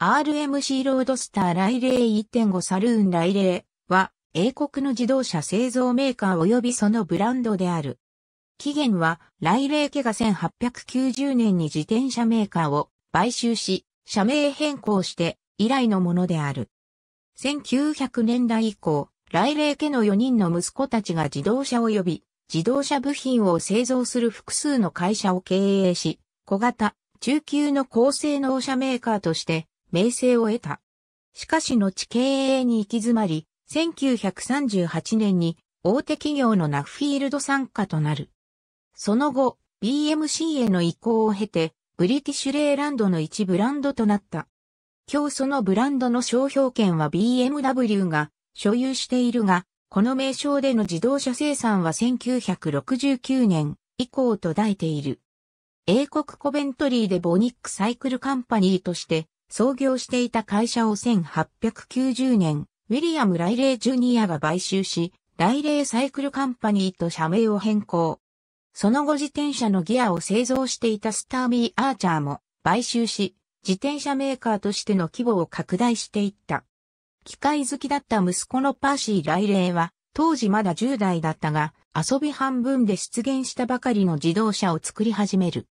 RMC ロードスターライレー1.5サルーンライレーは英国の自動車製造メーカー及びそのブランドである。起源はライレー家が1890年に自転車メーカーを買収し、社名変更して以来のものである。1900年代以降、ライレー家の4人の息子たちが自動車及び自動車部品を製造する複数の会社を経営し、小型、中級の高性能車メーカーとして名声を得た。しかし後経営に行き詰まり、1938年に大手企業のナフィールド参加となる。その後、BMC への移行を経て、ブリティッシュレーランドの一ブランドとなった。今日そのブランドの商標権は BMW が所有しているが、この名称での自動車生産は1969年以降途絶えている。英国コベントリーでボニックサイクルカンパニーとして創業していた会社を1890年、ウィリアム・ライレイ・ジュニアが買収し、ライレイ・サイクル・カンパニーと社名を変更。その後自転車のギアを製造していたスターミー・アーチャーも買収し、自転車メーカーとしての規模を拡大していった。機械好きだった息子のパーシー・ライレイは、当時まだ10代だったが、遊び半分で出現したばかりの自動車を作り始める。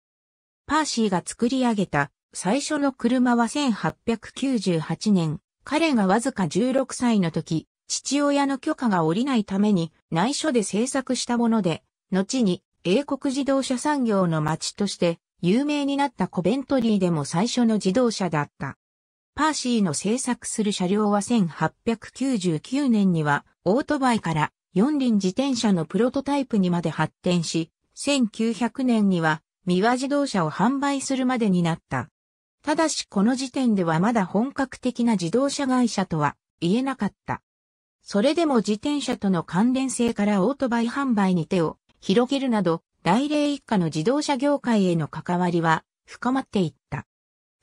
パーシーが作り上げた最初の車は1898年、彼がわずか16歳の時、父親の許可が下りないために内緒で制作したもので、後に英国自動車産業の街として有名になったコベントリーでも最初の自動車だった。パーシーの制作する車両は1899年にはオートバイから四輪自転車のプロトタイプにまで発展し、1900年には三輪自動車を販売するまでになった。ただしこの時点ではまだ本格的な自動車会社とは言えなかった。それでも自転車との関連性からオートバイ販売に手を広げるなど、大霊一家の自動車業界への関わりは深まっていった。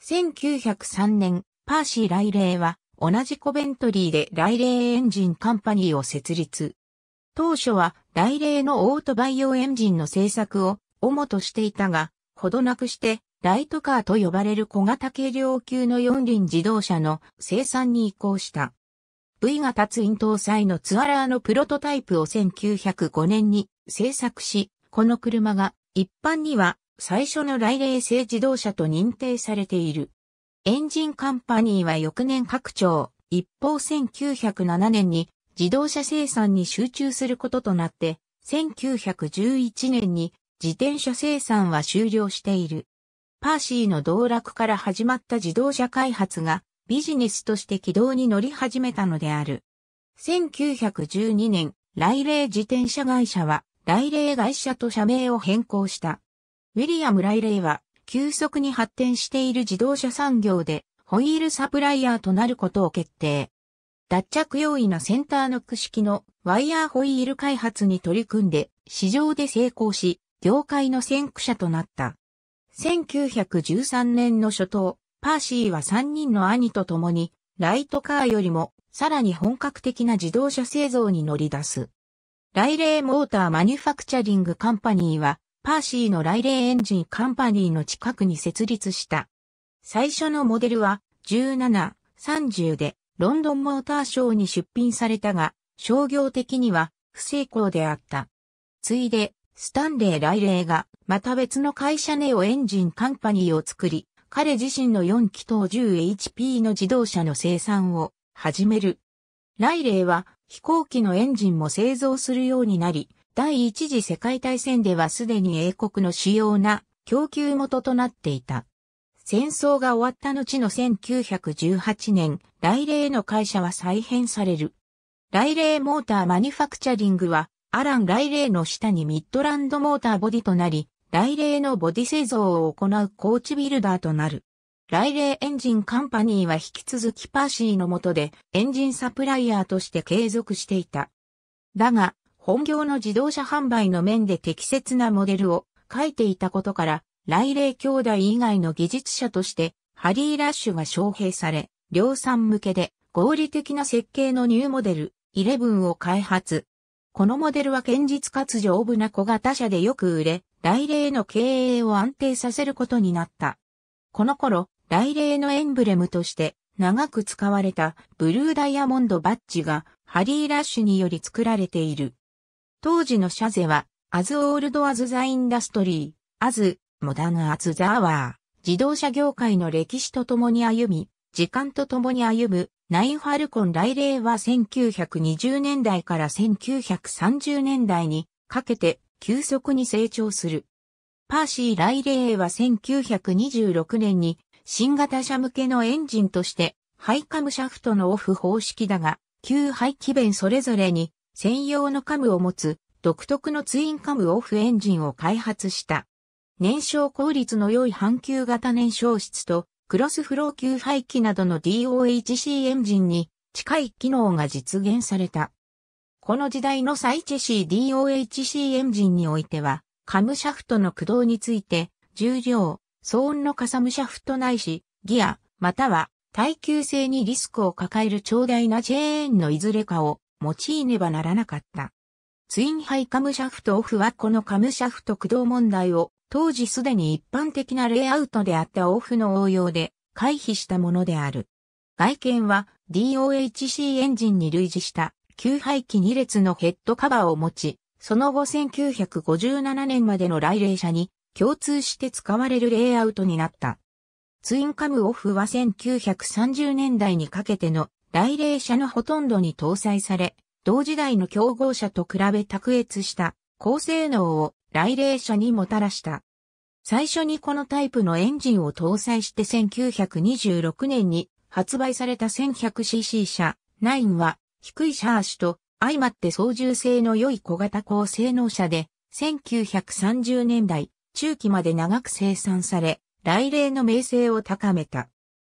1903年、パーシー・ラ霊は同じコベントリーでラ霊エンジンカンパニーを設立。当初はラ霊のオートバイ用エンジンの製作を主としていたが、ほどなくしてライトカーと呼ばれる小型軽量級の四輪自動車の生産に移行した。V 型ツイン搭載のツアラーのプロトタイプを1905年に製作し、この車が一般には最初の来霊製自動車と認定されている。エンジンカンパニーは翌年拡張、一方1907年に自動車生産に集中することとなって、1911年に自転車生産は終了している。パーシーの道楽から始まった自動車開発がビジネスとして軌道に乗り始めたのである。1912年、来霊自転車会社は、来霊会社と社名を変更した。ウィリアム・来霊は、急速に発展している自動車産業で、ホイールサプライヤーとなることを決定。脱着用意のセンターノック式のワイヤーホイール開発に取り組んで、市場で成功し、業界の先駆者となった。1913年の初頭、パーシーは3人の兄と共に、ライトカーよりも、さらに本格的な自動車製造に乗り出す。ライレーモーターマニュファクチャリングカンパニーは、パーシーのライレーエンジンカンパニーの近くに設立した。最初のモデルは、17、30で、ロンドンモーターショーに出品されたが、商業的には、不成功であった。ついで、スタンレー・ライレーが、また別の会社ネオエンジンカンパニーを作り、彼自身の4気筒 10HP の自動車の生産を始める。ライレーは飛行機のエンジンも製造するようになり、第一次世界大戦ではすでに英国の主要な供給元となっていた。戦争が終わった後の1918年、ライレーの会社は再編される。ライレーモーターマニファクチャリングはアラン・ライレーの下にミッドランドモーターボディとなり、ライレーのボディ製造を行うコーチビルダーとなる。ライレーエンジンカンパニーは引き続きパーシーの下でエンジンサプライヤーとして継続していた。だが、本業の自動車販売の面で適切なモデルを書いていたことから、ライレー兄弟以外の技術者として、ハリー・ラッシュが招聘され、量産向けで合理的な設計のニューモデル11を開発。このモデルは堅実かつ丈夫な小型車でよく売れ、来霊の経営を安定させることになった。この頃、来霊のエンブレムとして長く使われたブルーダイヤモンドバッジがハリー・ラッシュにより作られている。当時のシャゼは、アズ・オールド・アズ・ザ・インダストリー、アズ・モダン・アズ・ザ・アワー、自動車業界の歴史とともに歩み、時間と共に歩む、ナインファルコン来令は1920年代から1930年代にかけて急速に成長する。パーシー来令は1926年に新型車向けのエンジンとしてハイカムシャフトのオフ方式だが、旧排気弁それぞれに専用のカムを持つ独特のツインカムオフエンジンを開発した。燃焼効率の良い半球型燃焼室とクロスフロー級排気などの DOHC エンジンに近い機能が実現された。この時代の最チェシー DOHC エンジンにおいては、カムシャフトの駆動について、重量、騒音のカサムシャフトないし、ギア、または耐久性にリスクを抱える長大なチェーンのいずれかを用いねばならなかった。ツインハイカムシャフトオフはこのカムシャフト駆動問題を当時すでに一般的なレイアウトであったオフの応用で回避したものである。外見は DOHC エンジンに類似した吸排気2列のヘッドカバーを持ち、その後1957年までの来例車に共通して使われるレイアウトになった。ツインカムオフは1930年代にかけての来例車のほとんどに搭載され、同時代の競合車と比べ卓越した高性能を来霊車にもたらした。最初にこのタイプのエンジンを搭載して1926年に発売された 1100cc 車9は低いシャーシュと相まって操縦性の良い小型高性能車で1930年代中期まで長く生産され、来霊の名声を高めた。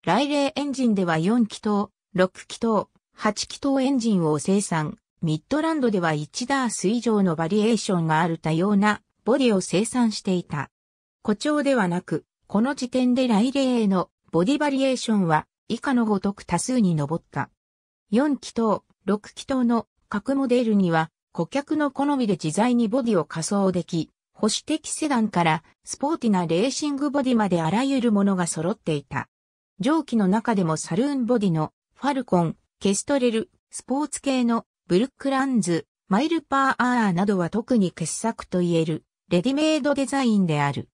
来霊エンジンでは4気筒、6気筒、8気筒エンジンを生産。ミッドランドでは1ダース以上のバリエーションがある多様なボディを生産していた。誇張ではなく、この時点で来例へのボディバリエーションは以下のごとく多数に上った。4気筒、6気筒の各モデルには顧客の好みで自在にボディを仮装でき、保守的セダンからスポーティなレーシングボディまであらゆるものが揃っていた。上記の中でもサルーンボディのファルコン、ケストレル、スポーツ系のブルックランズ、マイルパーアーなどは特に傑作と言えるレディメイドデザインである。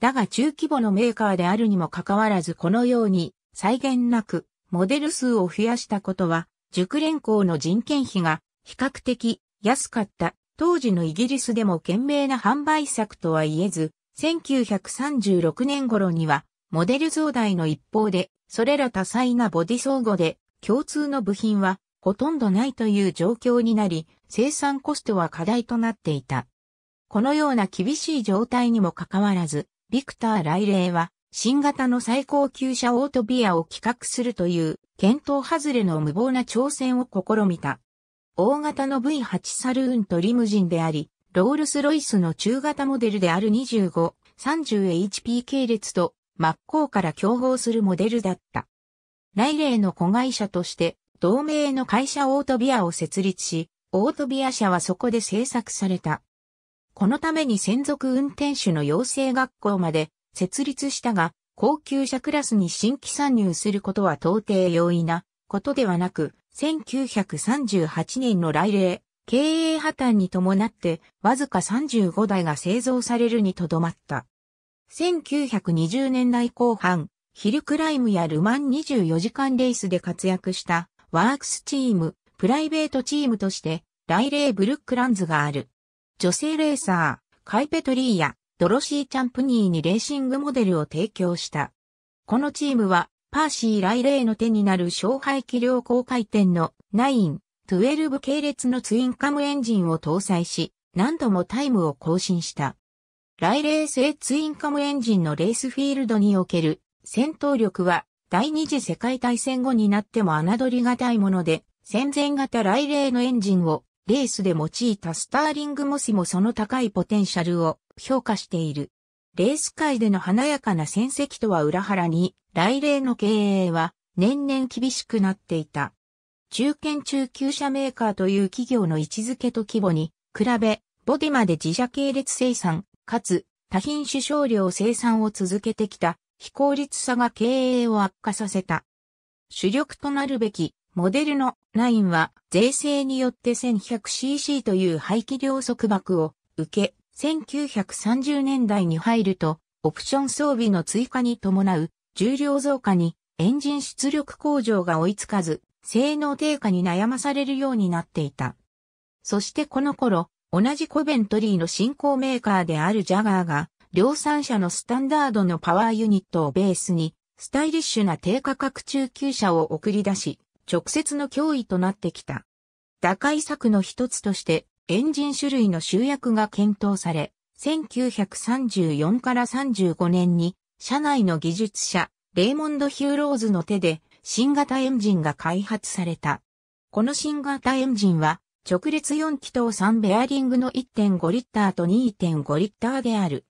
だが中規模のメーカーであるにもかかわらずこのように、再現なく、モデル数を増やしたことは、熟練校の人件費が比較的安かった当時のイギリスでも懸命な販売策とは言えず、1936年頃にはモデル増大の一方で、それら多彩なボディ相互で共通の部品はほとんどないという状況になり、生産コストは課題となっていた。このような厳しい状態にもかかわらず、ビクター・ライレイは、新型の最高級車オートビアを企画するという、検討外れの無謀な挑戦を試みた。大型の V8 サルーンとリムジンであり、ロールスロイスの中型モデルである25、30HP 系列と真っ向から競合するモデルだった。ライレイの子会社として、同盟の会社オートビアを設立し、オートビア社はそこで制作された。このために専属運転手の養成学校まで設立したが、高級車クラスに新規参入することは到底容易なことではなく、1938年の来例、経営破綻に伴ってわずか35台が製造されるにとどまった。1920年代後半、ヒルクライムやルマン24時間レースで活躍したワークスチーム、プライベートチームとして、来例ブルックランズがある。女性レーサー、カイペトリーやドロシー・チャンプニーにレーシングモデルを提供した。このチームは、パーシー・ライレーの手になる勝敗気量高回転の9、12系列のツインカムエンジンを搭載し、何度もタイムを更新した。ライレー製ツインカムエンジンのレースフィールドにおける戦闘力は第二次世界大戦後になっても侮りがたいもので、戦前型ライレーのエンジンをレースで用いたスターリングモスもその高いポテンシャルを評価している。レース界での華やかな戦績とは裏腹に、来例の経営は年々厳しくなっていた。中堅中級者メーカーという企業の位置づけと規模に比べ、ボディまで自社系列生産、かつ多品種少量生産を続けてきた非効率さが経営を悪化させた。主力となるべきモデルのラインは税制によって 1100cc という排気量束縛を受け、1930年代に入ると、オプション装備の追加に伴う重量増加にエンジン出力向上が追いつかず、性能低下に悩まされるようになっていた。そしてこの頃、同じコベントリーの新興メーカーであるジャガーが、量産車のスタンダードのパワーユニットをベースに、スタイリッシュな低価格中級車を送り出し、直接の脅威となってきた。打開策の一つとしてエンジン種類の集約が検討され、1934から35年に社内の技術者、レイモンド・ヒューローズの手で新型エンジンが開発された。この新型エンジンは直列4気筒3ベアリングの1.5リッターと2.5リッターである。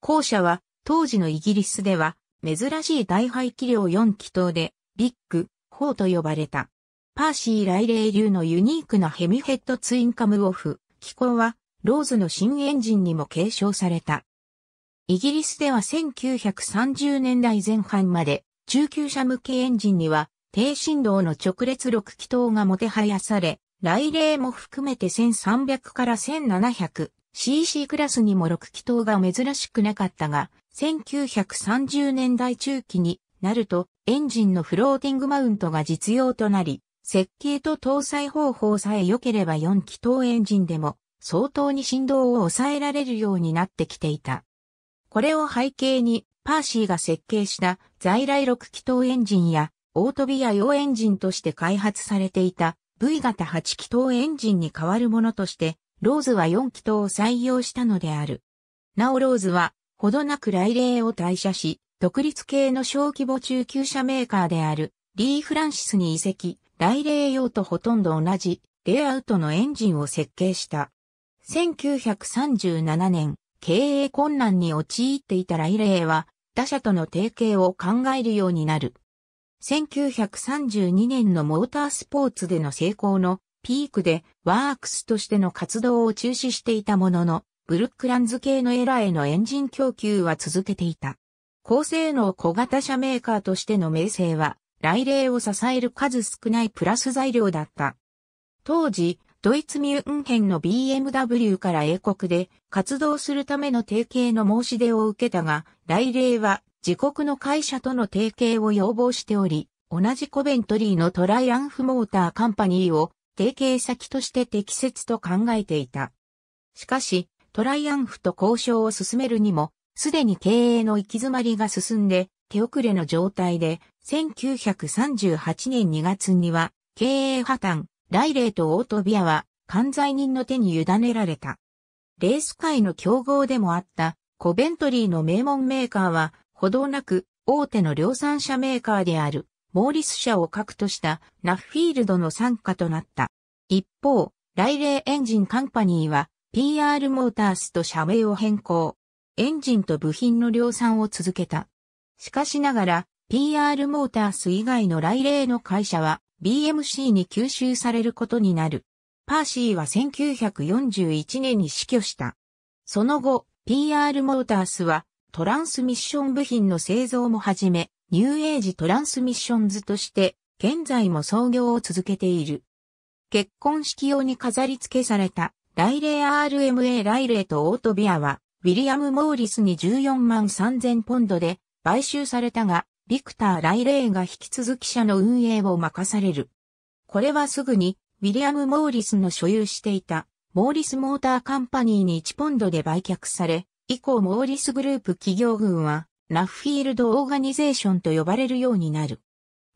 後者は当時のイギリスでは珍しい大排気量4気筒でビッグ、砲と呼ばれた。パーシー・ライレー流のユニークなヘミヘッドツインカムオフ、機構は、ローズの新エンジンにも継承された。イギリスでは1930年代前半まで、中級者向けエンジンには、低振動の直列6気筒がもてはやされ、ライレーも含めて1300から 1700cc クラスにも6気筒が珍しくなかったが、1930年代中期になると、エンジンのフローティングマウントが実用となり、設計と搭載方法さえ良ければ4気筒エンジンでも相当に振動を抑えられるようになってきていた。これを背景に、パーシーが設計した在来6気筒エンジンや、オートビア用エンジンとして開発されていた V 型8気筒エンジンに代わるものとして、ローズは4気筒を採用したのである。なおローズは、ほどなく来例を退社し、独立系の小規模中級車メーカーであるリー・フランシスに移籍、レ例用とほとんど同じレイアウトのエンジンを設計した。1937年、経営困難に陥っていたライレイは、他社との提携を考えるようになる。1932年のモータースポーツでの成功のピークでワークスとしての活動を中止していたものの、ブルックランズ系のエラーへのエンジン供給は続けていた。高性能小型車メーカーとしての名声は、来例を支える数少ないプラス材料だった。当時、ドイツミュンヘンの BMW から英国で活動するための提携の申し出を受けたが、来例は自国の会社との提携を要望しており、同じコベントリーのトライアンフモーターカンパニーを提携先として適切と考えていた。しかし、トライアンフと交渉を進めるにも、すでに経営の行き詰まりが進んで、手遅れの状態で、1938年2月には、経営破綻、ライレーとオートビアは、関西人の手に委ねられた。レース界の競合でもあった、コベントリーの名門メーカーは、ほどなく、大手の量産車メーカーである、モーリス社を核としたナフフィールドの参加となった。一方、ライレーエンジンカンパニーは PR モータースと社名を変更。エンジンと部品の量産を続けた。しかしながら、PR モータース以外の来例の会社は BMC に吸収されることになる。パーシーは1941年に死去した。その後、PR モータースはトランスミッション部品の製造も始め、ニューエイジトランスミッションズとして現在も創業を続けている。結婚式用に飾り付けされたライレー RMA ライレーとオートビアはウィリアム・モーリスに14万3000ポンドで買収されたが、ビクター・ライレーが引き続き社の運営を任される。これはすぐに、ウィリアム・モーリスの所有していた、モーリス・モーター・カンパニーに1ポンドで売却され、以降モーリスグループ企業群は、ナフフィールド・オーガニゼーションと呼ばれるようになる。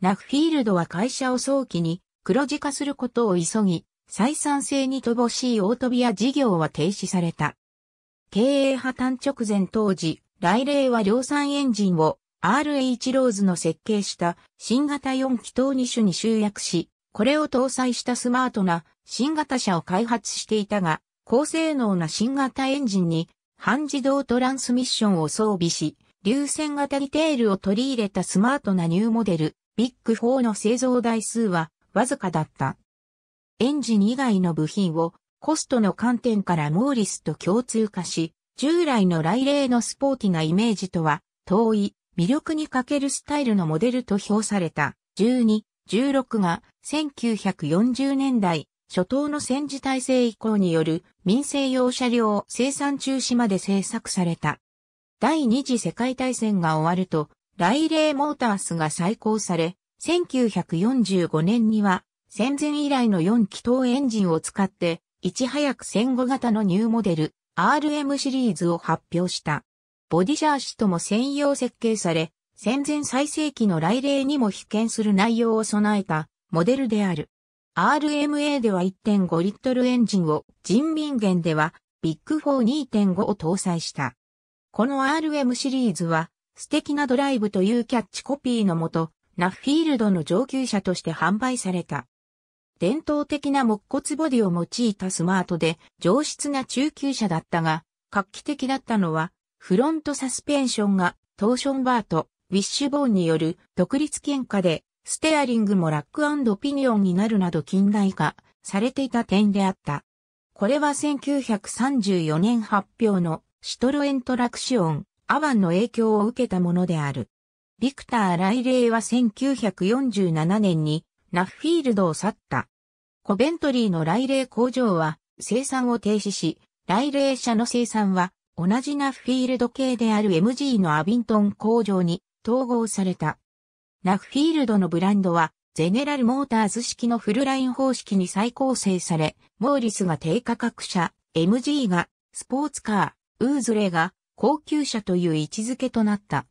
ラフフィールドは会社を早期に黒字化することを急ぎ、採算性に乏しいオートビア事業は停止された。経営破綻直前当時、来例は量産エンジンを RH ローズの設計した新型4気筒2種に集約し、これを搭載したスマートな新型車を開発していたが、高性能な新型エンジンに半自動トランスミッションを装備し、流線型ディテールを取り入れたスマートなニューモデル、ビッグ4の製造台数はわずかだった。エンジン以外の部品をコストの観点からモーリスと共通化し、従来の来例のスポーティなイメージとは遠い魅力に欠けるスタイルのモデルと評された12、16が1940年代初頭の戦時体制以降による民生用車両生産中止まで製作された。第二次世界大戦が終わると、ライレーモータースが再興され、1945年には戦前以来の4気筒エンジンを使っていち早く戦後型のニューモデル RM シリーズを発表した。ボディシャーシとも専用設計され、戦前最盛期の来例にも被験する内容を備えたモデルである。RMA では1.5リットルエンジンを、人民元ではビッグ42.5を搭載した。この RM シリーズは、素敵なドライブというキャッチコピーのもと、ナフフィールドの上級者として販売された。伝統的な木骨ボディを用いたスマートで上質な中級車だったが、画期的だったのは、フロントサスペンションがトーションバーとウィッシュボーンによる独立喧嘩で、ステアリングもラックピニオンになるなど近代化されていた点であった。これは1934年発表のシトロエントラクシオン、アバンの影響を受けたものである。ビクター・ライレイは1947年にナッフィールドを去った。コベントリーのレ霊工場は生産を停止し、レ霊車の生産は同じナッフィールド系である MG のアビントン工場に統合された。ナッフィールドのブランドはゼネラルモーターズ式のフルライン方式に再構成され、モーリスが低価格車、MG がスポーツカー、ウーズレが高級車という位置づけとなった。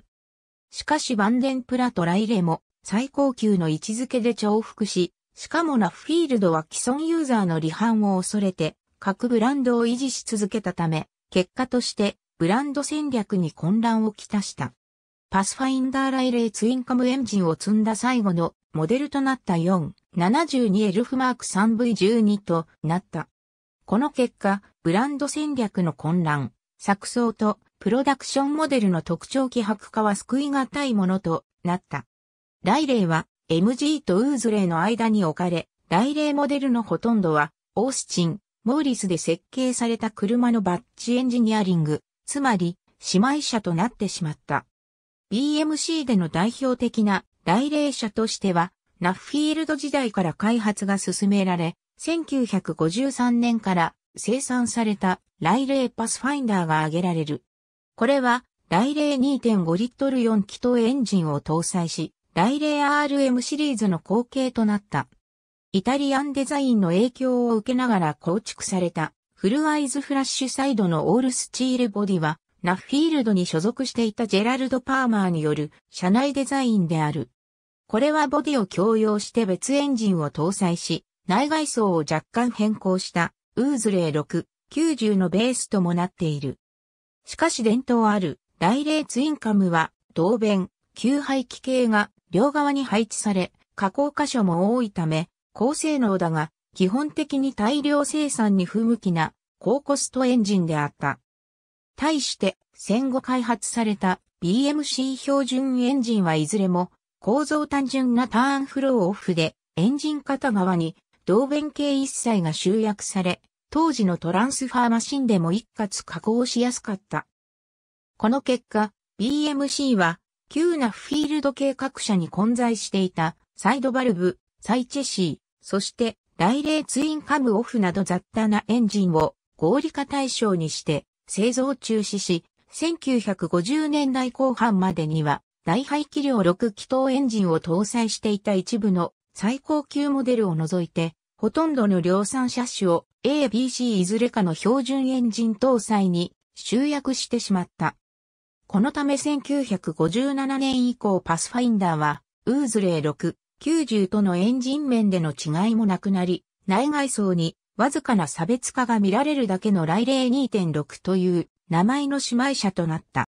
しかしバンデンプラとライレも最高級の位置づけで重複し、しかもナフフィールドは既存ユーザーの離反を恐れて、各ブランドを維持し続けたため、結果としてブランド戦略に混乱をきたした。パスファインダーライレーツインカムエンジンを積んだ最後のモデルとなった4、72エルフマーク 3V12 となった。この結果、ブランド戦略の混乱、錯綜とプロダクションモデルの特徴希薄化は救い難いものとなった。ライレイは MG とウーズレーの間に置かれ、ライレイモデルのほとんどは、オースチン、モーリスで設計された車のバッチエンジニアリング、つまり、姉妹車となってしまった。BMC での代表的なレ霊車としては、ナッフィールド時代から開発が進められ、1953年から生産されたレ霊パスファインダーが挙げられる。これは、来霊2.5リットル4気筒エンジンを搭載し、大霊 RM シリーズの後継となった。イタリアンデザインの影響を受けながら構築されたフルアイズフラッシュサイドのオールスチールボディはナッフィールドに所属していたジェラルド・パーマーによる車内デザインである。これはボディを共用して別エンジンを搭載し、内外装を若干変更したウーズレ6、90のベースともなっている。しかし伝統ある、大霊ツインカムは、同弁、旧排気系が両側に配置され、加工箇所も多いため、高性能だが、基本的に大量生産に不向きな高コストエンジンであった。対して戦後開発された BMC 標準エンジンはいずれも構造単純なターンフローオフでエンジン片側に同弁形一切が集約され、当時のトランスファーマシンでも一括加工しやすかった。この結果、BMC は急なフィールド計画者に混在していたサイドバルブ、サイチェシー、そしてレーツインカムオフなど雑多なエンジンを合理化対象にして製造中止し、1950年代後半までには大排気量6気筒エンジンを搭載していた一部の最高級モデルを除いて、ほとんどの量産車種を A、B、C いずれかの標準エンジン搭載に集約してしまった。このため1957年以降パスファインダーは、ウーズレー6、90とのエンジン面での違いもなくなり、内外装にわずかな差別化が見られるだけの来例2.6という名前の姉妹車となった。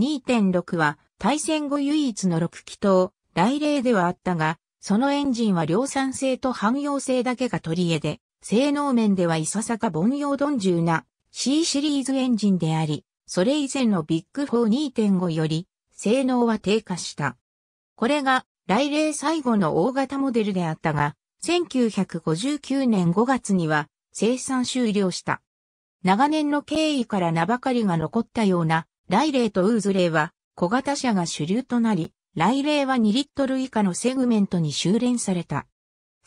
2.6は対戦後唯一の6気筒、来例ではあったが、そのエンジンは量産性と汎用性だけが取り柄で、性能面ではいささか凡庸鈍重な C シリーズエンジンであり、それ以前のビッグ42.5より性能は低下した。これが来例最後の大型モデルであったが、1959年5月には生産終了した。長年の経緯から名ばかりが残ったような、ライレとウーズレイは小型車が主流となり、ライレは2リットル以下のセグメントに修練された。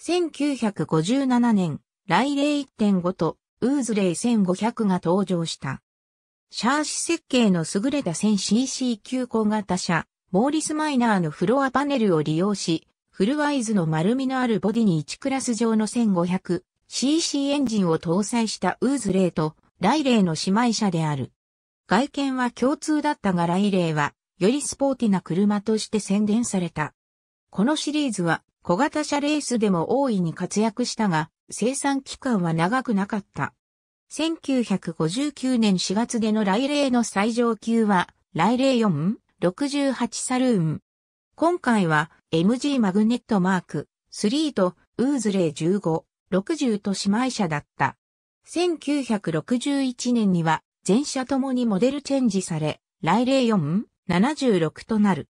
1957年、ライレ1.5とウーズレイ1500が登場した。シャーシ設計の優れた 1000cc 小型車、モーリス・マイナーのフロアパネルを利用し、フルワイズの丸みのあるボディに1クラス上の 1500cc エンジンを搭載したウーズレイとライレイの姉妹車である。外見は共通だったがライレイはよりスポーティな車として宣伝された。このシリーズは小型車レースでも大いに活躍したが生産期間は長くなかった。1959年4月での来例の最上級は、来例4、68サルーン。今回は、MG マグネットマーク3とウーズレイ15、60と姉妹車だった。1961年には、全車ともにモデルチェンジされ、来例4、76となる。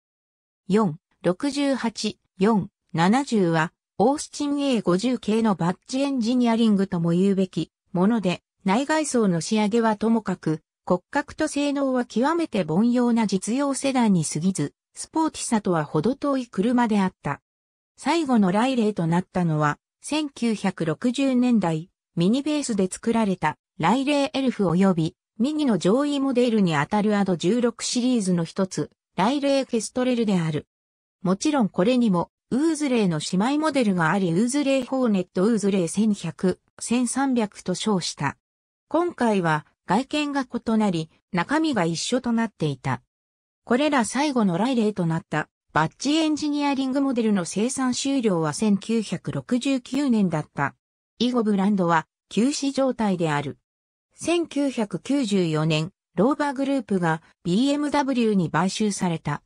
4、68、4、70は、オースチン A50 系のバッチエンジニアリングとも言うべきもので、内外装の仕上げはともかく、骨格と性能は極めて凡庸な実用セダンに過ぎず、スポーティさとは程遠い車であった。最後の来例となったのは、1960年代、ミニベースで作られた、ライレーエルフ及び、ミニの上位モデルにあたるアド16シリーズの一つ、ライレーケストレルである。もちろんこれにも、ウーズレイの姉妹モデルがあり、ウーズレイホーネット、ウーズレイ1100、1300と称した。今回は外見が異なり、中身が一緒となっていた。これら最後の来例となったバッジエンジニアリングモデルの生産終了は1969年だった。以後ブランドは休止状態である。1994年、ローバーグループが BMW に買収された。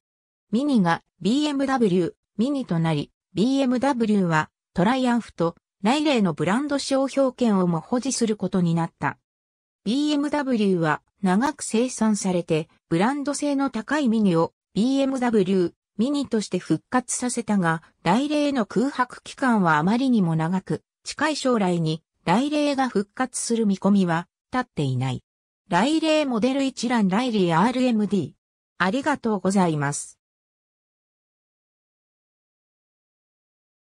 ミニが BMW ミニとなり、BMW はトライアンフとライレーのブランド商標権をも保持することになった。BMW は長く生産されてブランド性の高いミニを BMW ミニとして復活させたが、来例の空白期間はあまりにも長く、近い将来に来例が復活する見込みは立っていない。来例モデル一覧来例 RMD。ありがとうございます。